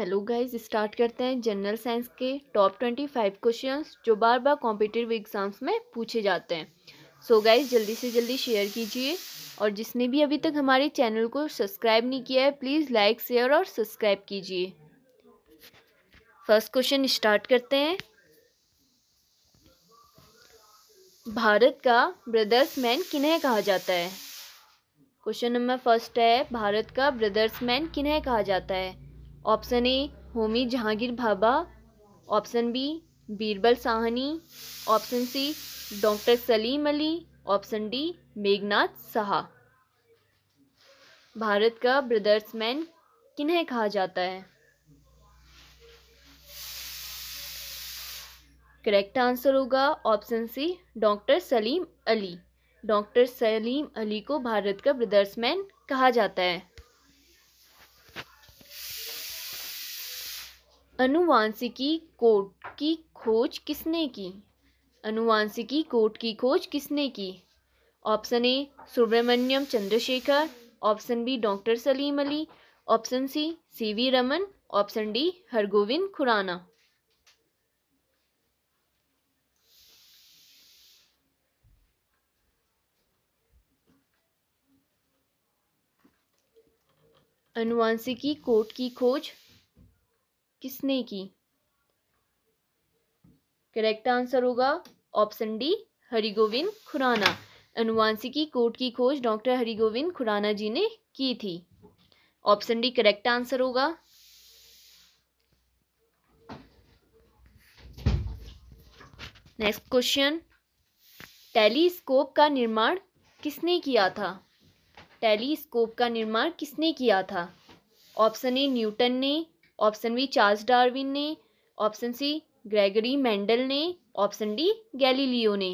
hello guys start करते हैं general science के टॉप ट्वेंटी फाइव क्वेश्चन जो बार बार कॉम्पिटेटिव एग्जाम्स में पूछे जाते हैं सो so गाइस जल्दी से जल्दी शेयर कीजिए और जिसने भी अभी तक हमारे चैनल को सब्सक्राइब नहीं किया है प्लीज़ लाइक शेयर और सब्सक्राइब कीजिए फर्स्ट क्वेश्चन स्टार्ट करते हैं भारत का ब्रदर्स मैन किन्हें कहा जाता है क्वेश्चन नंबर फर्स्ट है भारत का ब्रदर्स मैन किन्हें कहा जाता है option A Homi Jehangir Bhabha option B Birbal Sahni option C doctor Salim Ali option D Meghnad Saha Bharat का ब्रदर्समैन किन्हें कहा जाता है करेक्ट आंसर होगा option C doctor Salim Ali doctor Salim Ali को भारत का ब्रदर्समैन कहा जाता है अनुवांशिकी कोट की खोज किसने की अनुवांशिकी कोट की खोज किसने की option A Subrahmanyan Chandrasekhar option B doctor Salim Ali option C C V Raman option D Hargobind Khorana अनुवांशिकी कोट की खोज किसने की करेक्ट आंसर होगा ऑप्शन डी हरिगोविंद खुराना अनुवांशिकी कोट की खोज डॉक्टर हरिगोविंद खुराना जी ने की थी ऑप्शन डी करेक्ट आंसर होगा नेक्स्ट क्वेश्चन टेलीस्कोप का निर्माण किसने किया था टेलीस्कोप का निर्माण किसने किया था ऑप्शन ए न्यूटन ने ऑप्शन बी चार्ल्स डार्विन ने ऑप्शन सी ग्रेगरी मेंडल ने ऑप्शन डी गैलीलियो ने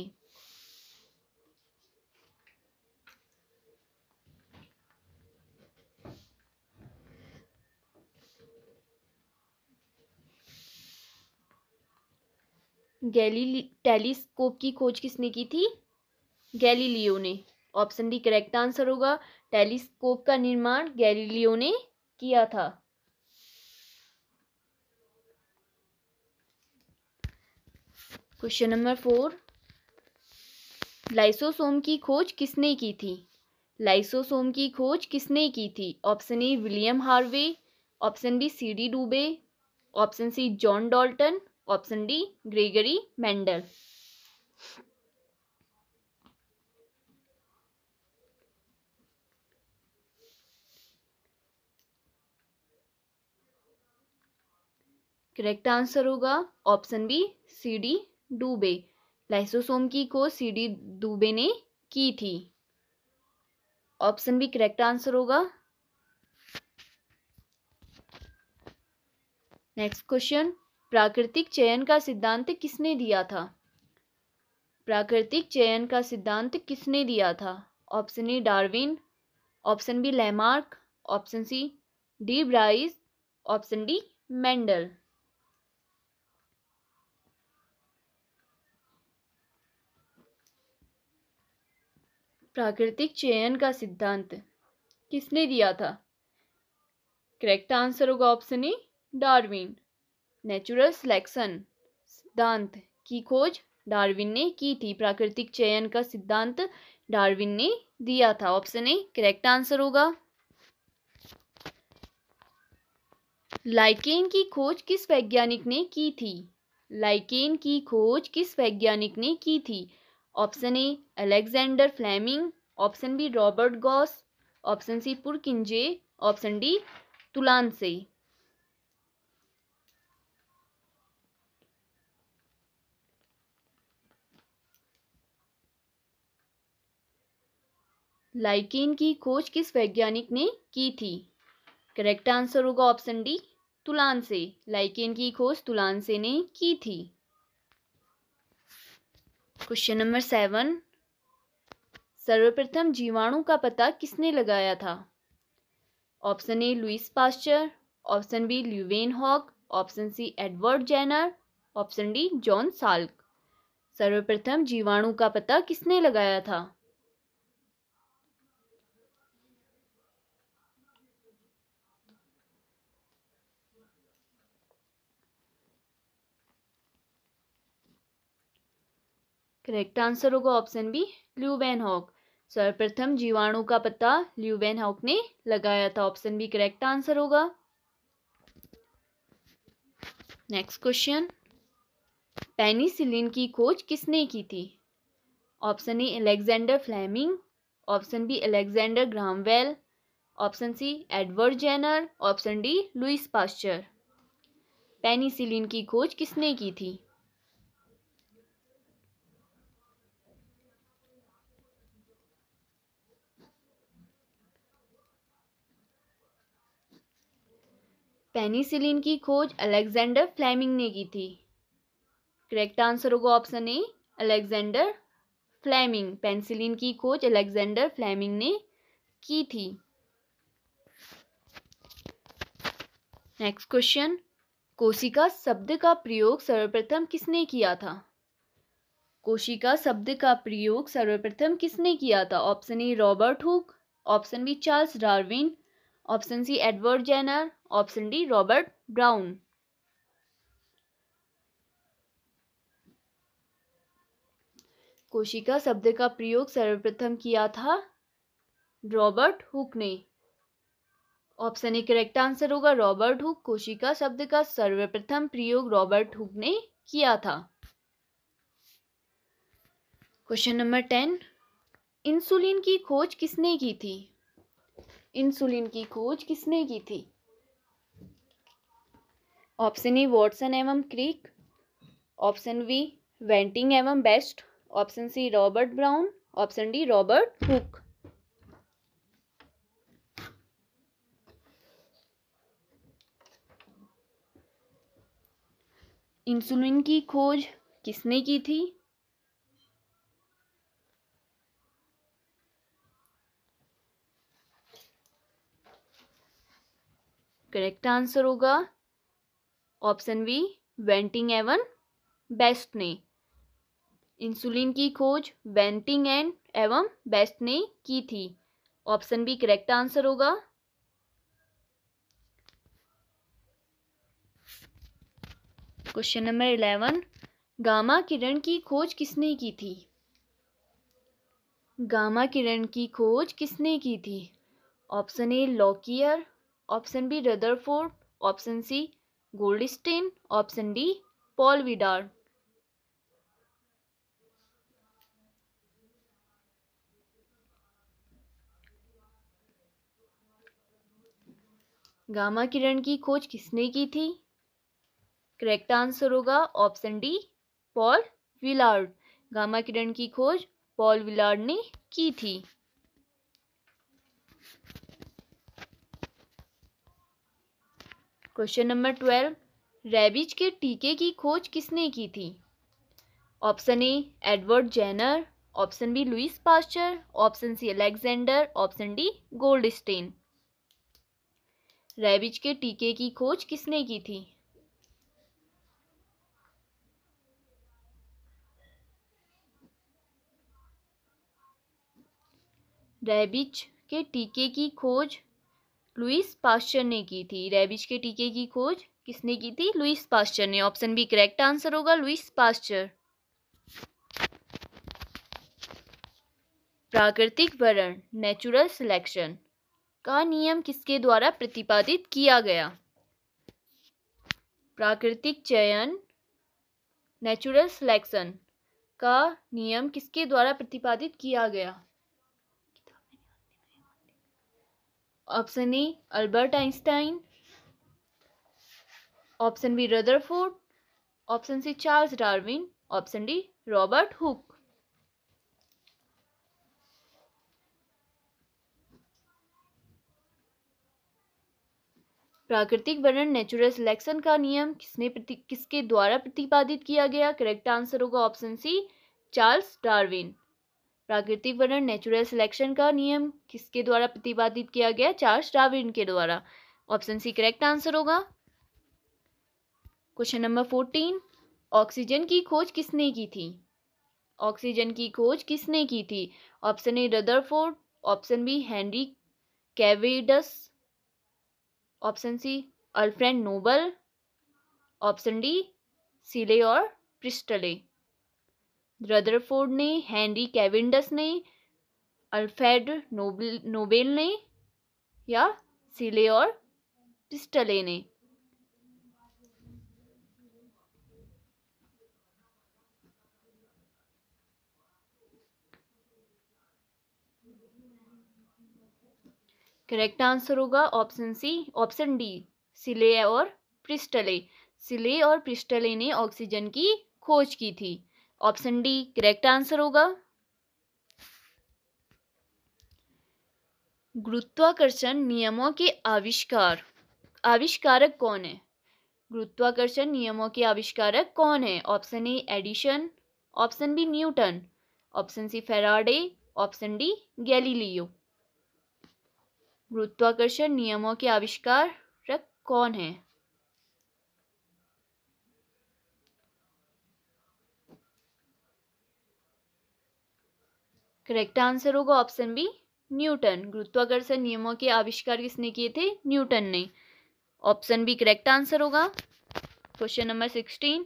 गैली टेलीस्कोप की खोज किसने की थी गैलीलियो ने ऑप्शन डी करेक्ट आंसर होगा टेलीस्कोप का निर्माण गैलीलियो ने किया था क्वेश्चन नंबर फोर लाइसोसोम की खोज किसने की थी लाइसोसोम की खोज किसने की थी option A William Harvey option B C de Duve option C John Dalton option D Gregory Mendel correct answer होगा option B C de Duve lysosome की खोज सी डी दुबे ने की थी ऑप्शन भी करेक्ट आंसर होगा नेक्स्ट क्वेश्चन प्राकृतिक चयन का सिद्धांत किसने दिया था प्राकृतिक चयन का सिद्धांत किसने दिया था option A Darwin option B Lamarck option C de Vries option D Mendel प्राकृतिक चयन का सिद्धांत किसने दिया था करेक्ट आंसर होगा option A Darwin natural selection सिद्धांत की खोज डार्विन ने की थी प्राकृतिक चयन का सिद्धांत डार्विन ने दिया था ऑप्शन ए करेक्ट आंसर होगा लाइकेन की खोज किस वैज्ञानिक ने की थी लाइकेन की खोज किस वैज्ञानिक ने की थी option A Alexander Fleming option B Robert Goss option C Purkinje option D Tulasne lichen की खोज किस वैज्ञानिक ने की थी करेक्ट आंसर होगा option D Tulasne lichen की खोज तुलान से ने की थी क्वेश्चन नंबर सेवन सर्वप्रथम जीवाणु का पता किसने लगाया था option A Louis Pasteur option B Leeuwenhoek option C Edward Jenner option D John Salk सर्वप्रथम जीवाणु का पता किसने लगाया था करेक्ट आंसर होगा ऑप्शन बी ल्यूवेन हॉक सर्वप्रथम जीवाणु का पता ल्यूवेन हॉक ने लगाया था ऑप्शन बी करेक्ट आंसर होगा नेक्स्ट क्वेश्चन पेनिसिलिन की खोज किसने की थी option A Alexander Fleming option B Alexander Graham Bell option C Edward Jenner option D Louis Pasteur penicillin की खोज किसने की थी पेनिसिलिन की खोज अलेक्जेंडर फ्लेमिंग ने की थी करेक्ट आंसर होगा option A Alexander Fleming penicillin की खोज अलेक्जेंडर फ्लेमिंग ने की थी नेक्स्ट क्वेश्चन कोशिका शब्द का प्रयोग सर्वप्रथम किसने किया था कोशिका शब्द का प्रयोग सर्वप्रथम किसने किया था option A Robert Hooke option B Charles Darwin option C Edward Jenner option D Robert Brown कोशिका शब्द का प्रयोग सर्वप्रथम किया था रॉबर्ट हुक ने ऑप्शन ए करेक्ट आंसर होगा रॉबर्ट हुक कोशिका शब्द का सर्वप्रथम प्रयोग रॉबर्ट हुक ने किया था क्वेश्चन नंबर टेन इंसुलिन की खोज किसने की थी इंसुलिन की खोज किसने की थी ऑप्शन ई वॉटसन एवं क्रीक ऑप्शन बी वेंटिंग एवं best option C Robert Brown option D Robert Hooke insulin की खोज किसने की थी करेक्ट आंसर होगा ऑप्शन बी वेंटिंग एवन बेस्ट ने इंसुलिन की खोज वेंटिंग एंड एवं बेस्ट ने की थी ऑप्शन बी करेक्ट आंसर होगा क्वेश्चन नंबर इलेवन गामा किरण की खोज किसने की थी गामा किरण की खोज किसने की थी option A Lockyer option B Rutherford option C Goldstein option D Paul विडार गामा किरण की खोज किसने की थी करेक्ट आंसर होगा option D Paul Villard gamma किरण की खोज पॉल विलार्ड ने की थी क्वेश्चन नंबर ट्वेल्व रेबिज के टीके की खोज किसने की थी option A Edward Jenner option B Louis Pasteur option C Alexander option D Goldstein rabies के टीके की खोज किसने की थी रेबिज के टीके की खोज लुइस पास्चर ने की थी रेबिज के टीके की खोज किसने की थी लुइस पास्चर ने ऑप्शन बी करेक्ट आंसर होगा लुइस पास्चर प्राकृतिक वरण नेचुरल सिलेक्शन का नियम किसके द्वारा प्रतिपादित किया गया प्राकृतिक चयन नेचुरल सिलेक्शन का नियम किसके द्वारा प्रतिपादित किया गया option A Albert Einstein option B Rutherford option C Charles Darwin option D Robert Hooke प्राकृतिक वर्णन नेचुरल सिलेक्शन का नियम किसने किसके द्वारा प्रतिपादित किया गया करेक्ट आंसर होगा ऑप्शन सी चार्ल्स डार्विन प्राकृतिक वर्णन नेचुरल सिलेक्शन का नियम किसके द्वारा प्रतिपादित किया गया चार्ल्स डार्विन के द्वारा ऑप्शन सी करेक्ट आंसर होगा क्वेश्चन नंबर फोर्टीन ऑक्सीजन की खोज किसने की थी ऑक्सीजन की खोज किसने की थी option A Rutherford option B Henry Cavendish option C Alfred Nobel option D Scheele और प्रिस्टले रदरफोर्ड ने हेनरी कैविंडस ने अल्फ्रेड नोबल नोबेल ने या सिले और पिस्टले ने करेक्ट आंसर होगा option C option D Scheele और प्रिस्टले सिले और प्रिस्टले ने ऑक्सीजन की खोज की थी ऑप्शन डी करेक्ट आंसर होगा गुरुत्वाकर्षण नियमों के आविष्कार आविष्कारक कौन है गुरुत्वाकर्षण नियमों के आविष्कारक कौन है option A Edison option B Newton option C Faraday option D Galileo गुरुत्वाकर्षण नियमों के आविष्कारक कौन है करेक्ट आंसर होगा ऑप्शन बी न्यूटन गुरुत्वाकर्षण नियमों के आविष्कार किसने किए थे न्यूटन ने ऑप्शन बी करेक्ट आंसर होगा question number sixteen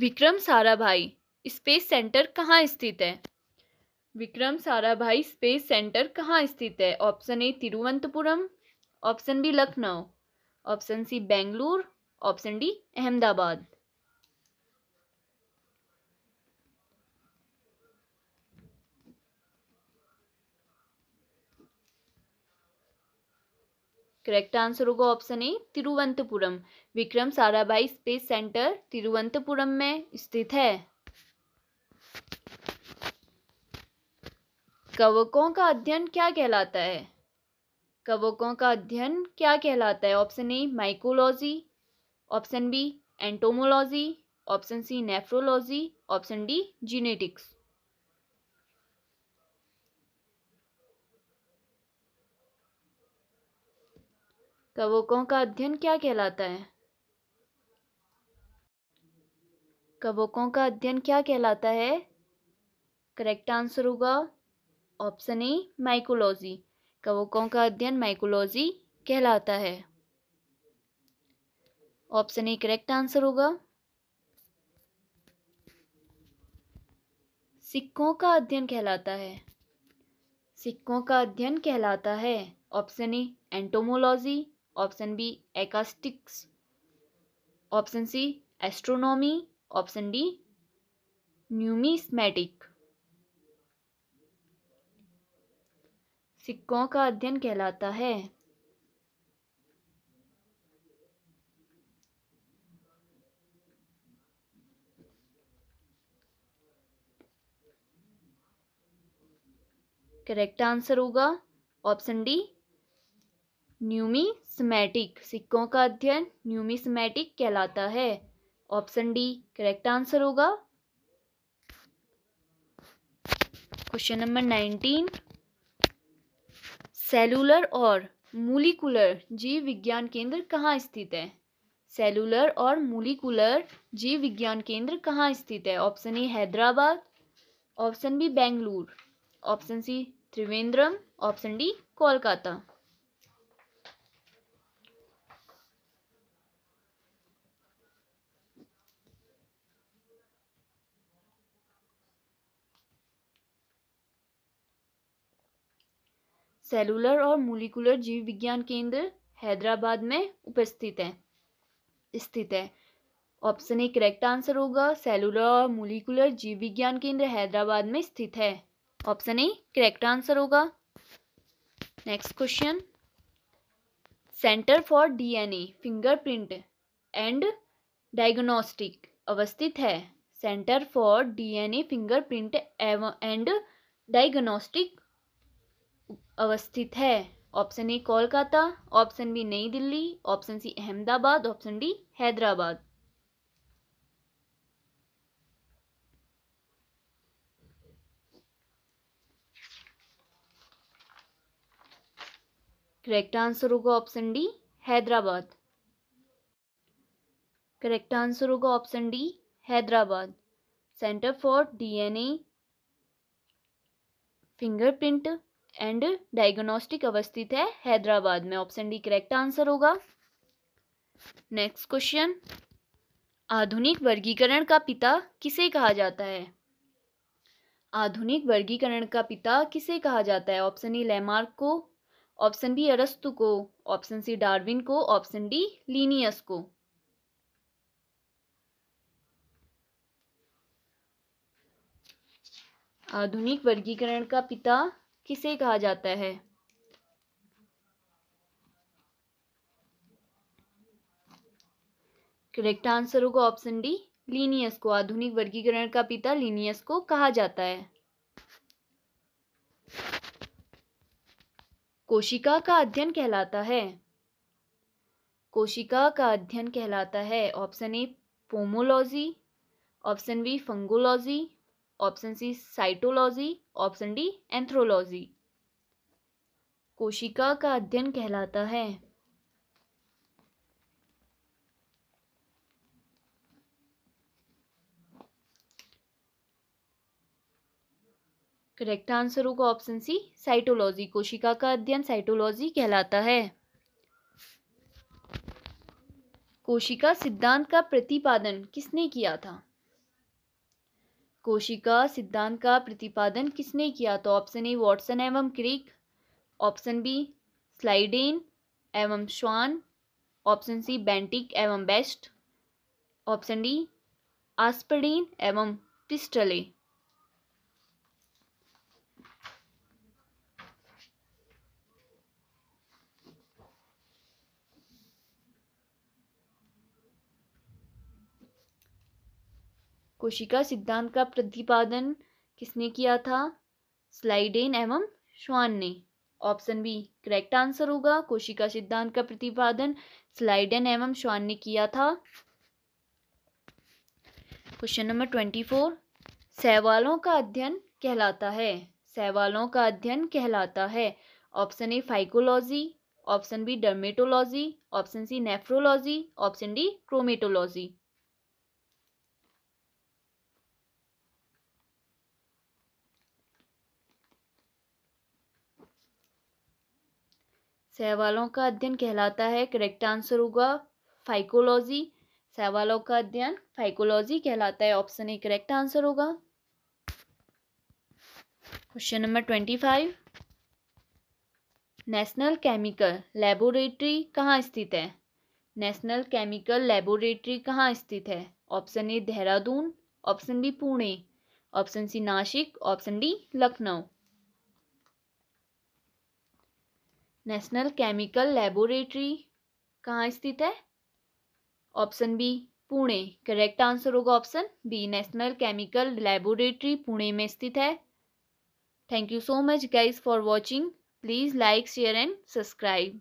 Vikram Sarabhai space centre कहाँ स्थित है विक्रम साराभाई स्पेस सेंटर कहाँ स्थित है option A Thiruvananthapuram option B Lucknow option C Bengaluru option D Ahmedabad correct answer होगा option A Thiruvananthapuram Vikram Sarabhai space centre Thiruvananthapuram में स्थित है कवकों का अध्ययन क्या कहलाता है कवकों का अध्ययन क्या कहलाता है option A mycology option B entomology option C nephrology option D genetics कवकों का अध्ययन क्या कहलाता है कवकों का अध्ययन क्या कहलाता है करेक्ट आंसर होगा ऑप्शन ए माइकोलॉजी कवकों का अध्ययन माइकोलॉजी कहलाता है ऑप्शन ए करेक्ट आंसर होगा सिक्कों का अध्ययन कहलाता है सिक्कों का अध्ययन कहलाता है option A entomology option B acoustics option C astronomy option D numismatic सिक्कों का अध्ययन कहलाता है करेक्ट आंसर होगा ऑप्शन डी न्यूमिसमेटिक सिक्कों का अध्ययन न्यूमिसमेटिक कहलाता है ऑप्शन डी करेक्ट आंसर होगा क्वेश्चन नंबर नाइनटीन सेलुलर और मूलिकुलर जीव विज्ञान केंद्र कहाँ स्थित है सेलुलर और मूलिकुलर जीव विज्ञान केंद्र कहाँ स्थित है option A Hyderabad option B Bengaluru option C Trivandrum option D Kolkata cellular और मोलिकुलर जीव विज्ञान केंद्र हैदराबाद में उपस्थित है स्थित है ऑप्शन ए करेक्ट आंसर होगा सेलुलर और मोलिकुलर जीव विज्ञान केंद्र हैदराबाद में स्थित है ऑप्शन ए करेक्ट आंसर होगा next question centre for DNA fingerprint and diagnostic अवस्थित है centre for DNA fingerprint and diagnostic अवस्थित है option A Kolkata option B नई Delhi option C Ahmedabad option D Hyderabad correct answer होगा option D Hyderabad correct answer होगा option D Hyderabad centre for DNA fingerprint and diagnostic अवस्थित है हैदराबाद में ऑप्शन डी करेक्ट आंसर होगा next question आधुनिक वर्गीकरण का पिता किसे कहा जाता है आधुनिक वर्गीकरण का पिता किसे कहा जाता है ऑप्शन ए लेमार्क को ऑप्शन बी अरस्तु को ऑप्शन सी डार्विन को ऑप्शन डी लीनियस को आधुनिक वर्गीकरण का पिता किसे कहा जाता है करेक्ट आंसर होगा ऑप्शन डी लीनियस को आधुनिक वर्गीकरण का पिता लीनियस को कहा जाता है कोशिका का अध्ययन कहलाता है कोशिका का अध्ययन कहलाता है option A pomology option B fungology option C cytology option D anthology कोशिका का अध्ययन कहलाता है करेक्ट आंसर होगा ऑप्शन सी साइटोलॉजी कोशिका का अध्ययन साइटोलॉजी कहलाता है कोशिका सिद्धांत का प्रतिपादन किसने किया था कोशिका सिद्धांत का प्रतिपादन किसने किया तो ऑप्शन ए वॉटसन एवं क्रिक ऑप्शन बी स्लाइडेन एवं श्वान ऑप्शन सी बेंटिक एवं बेस्ट ऑप्शन डी आस्पडीन एवं पिस्टले कोशिका सिद्धांत का प्रतिपादन किसने किया था स्लाइडेन एवं श्वान ने ऑप्शन बी करेक्ट आंसर होगा कोशिका सिद्धांत का प्रतिपादन स्लाइडेन एवं श्वान ने किया था क्वेश्चन नंबर ट्वेंटी फोर सहवालों का अध्ययन कहलाता है सहवालों का अध्ययन कहलाता है option A phycology option B dermatology option C nephrology option D chromatology सहवालों का अध्ययन कहलाता है करेक्ट आंसर होगा फाइकोलॉजी सहवालों का अध्ययन फाइकोलॉजी कहलाता है ऑप्शन ए करेक्ट आंसर होगा question number twenty five national chemical laboratory कहाँ स्थित है नेशनल केमिकल लेबोरेटरी कहाँ स्थित है option A Dehradun option B Pune option C Nashik option D Lucknow national chemical laboratory कहाँ स्थित है option B Pune correct answer होगा option B national chemical laboratory Pune में स्थित है thank you so much guys for watching please like share and subscribe